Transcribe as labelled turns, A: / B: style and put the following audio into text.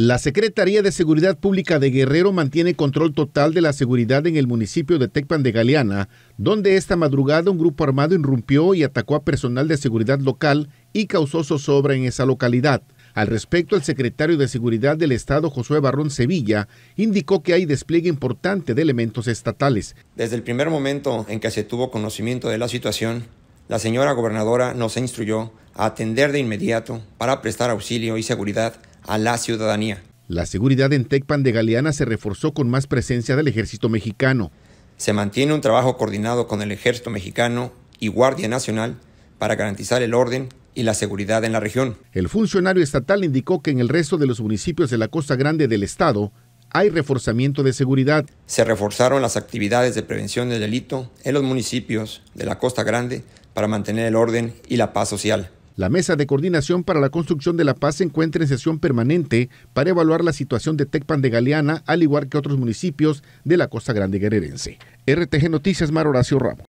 A: La Secretaría de Seguridad Pública de Guerrero mantiene control total de la seguridad en el municipio de Tecpan de Galeana, donde esta madrugada un grupo armado irrumpió y atacó a personal de seguridad local y causó zozobra en esa localidad. Al respecto, el secretario de Seguridad del Estado, Josué Barrón Sevilla, indicó que hay despliegue importante de elementos estatales.
B: Desde el primer momento en que se tuvo conocimiento de la situación, la señora gobernadora nos instruyó a atender de inmediato para prestar auxilio y seguridad a la ciudadanía.
A: La seguridad en Tecpan de Galeana se reforzó con más presencia del ejército mexicano.
B: Se mantiene un trabajo coordinado con el ejército mexicano y Guardia Nacional para garantizar el orden y la seguridad en la región.
A: El funcionario estatal indicó que en el resto de los municipios de la Costa Grande del Estado hay reforzamiento de seguridad.
B: Se reforzaron las actividades de prevención del delito en los municipios de la Costa Grande para mantener el orden y la paz social.
A: La Mesa de Coordinación para la Construcción de la Paz se encuentra en sesión permanente para evaluar la situación de Tecpan de Galeana, al igual que otros municipios de la Costa Grande
C: Guerrerense. RTG Noticias, Mar Horacio Ramos.